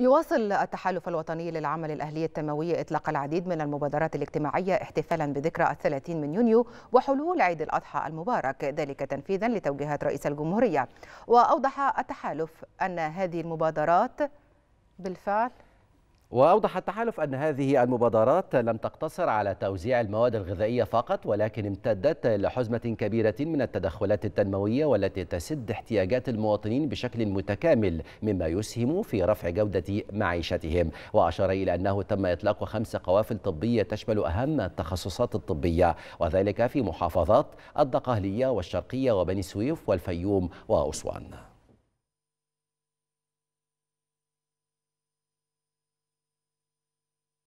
يواصل التحالف الوطني للعمل الأهلي التنموي إطلاق العديد من المبادرات الاجتماعية احتفالا بذكرى الثلاثين من يونيو وحلول عيد الأضحى المبارك ذلك تنفيذا لتوجيهات رئيس الجمهورية وأوضح التحالف أن هذه المبادرات بالفعل وأوضح التحالف أن هذه المبادرات لم تقتصر على توزيع المواد الغذائية فقط ولكن امتدت لحزمة كبيرة من التدخلات التنموية والتي تسد احتياجات المواطنين بشكل متكامل مما يسهم في رفع جودة معيشتهم وأشار إلى أنه تم إطلاق خمس قوافل طبية تشمل أهم التخصصات الطبية وذلك في محافظات الدقهلية والشرقية وبني سويف والفيوم وأسوان